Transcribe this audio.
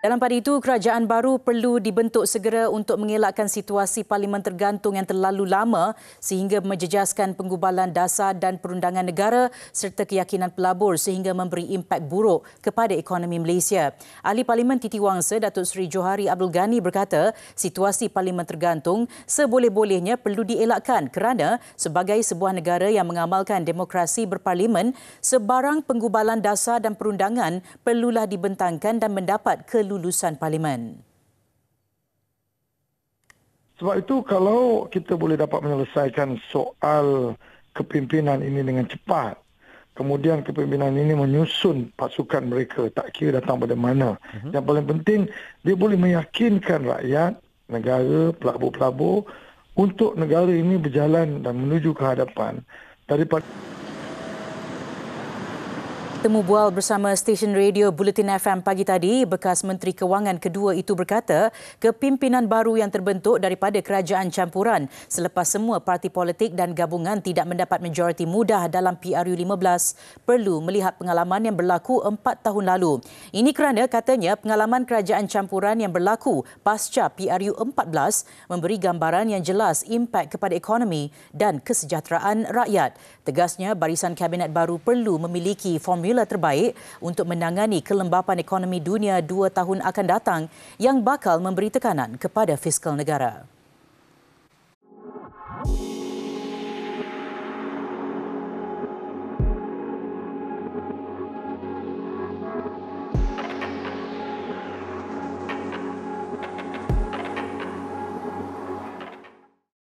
Dalam pada itu, kerajaan baru perlu dibentuk segera untuk mengelakkan situasi parlimen tergantung yang terlalu lama sehingga menjejaskan penggubalan dasar dan perundangan negara serta keyakinan pelabur sehingga memberi impak buruk kepada ekonomi Malaysia. Ahli Parlimen Titi Wangsa, Datuk Seri Johari Abdul Ghani berkata, situasi parlimen tergantung seboleh-bolehnya perlu dielakkan kerana sebagai sebuah negara yang mengamalkan demokrasi berparlimen, sebarang penggubalan dasar dan perundangan perlulah dibentangkan dan mendapat ke lulusan parlimen. Sebab itu kalau kita boleh dapat menyelesaikan soal kepimpinan ini dengan cepat, kemudian kepimpinan ini menyusun pasukan mereka tak kira datang pada mana. Uh-huh. Yang paling penting dia boleh meyakinkan rakyat, negara, pelabur-pelabur untuk negara ini berjalan dan menuju ke hadapan daripada Temu bual bersama stesen radio Bulletin FM pagi tadi, bekas Menteri Kewangan kedua itu berkata, kepimpinan baru yang terbentuk daripada kerajaan campuran selepas semua parti politik dan gabungan tidak mendapat majoriti mudah dalam PRU15 perlu melihat pengalaman yang berlaku empat tahun lalu. Ini kerana katanya pengalaman kerajaan campuran yang berlaku pasca PRU14 memberi gambaran yang jelas impak kepada ekonomi dan kesejahteraan rakyat. Tegasnya, barisan kabinet baru perlu memiliki formula formula terbaik untuk menangani kelembapan ekonomi dunia dua tahun akan datang yang bakal memberi tekanan kepada fiskal negara.